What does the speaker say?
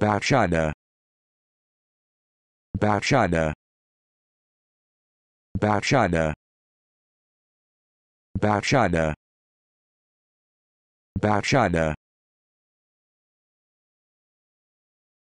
Bachana, Bachana, Bachana, Bachana, Bachana.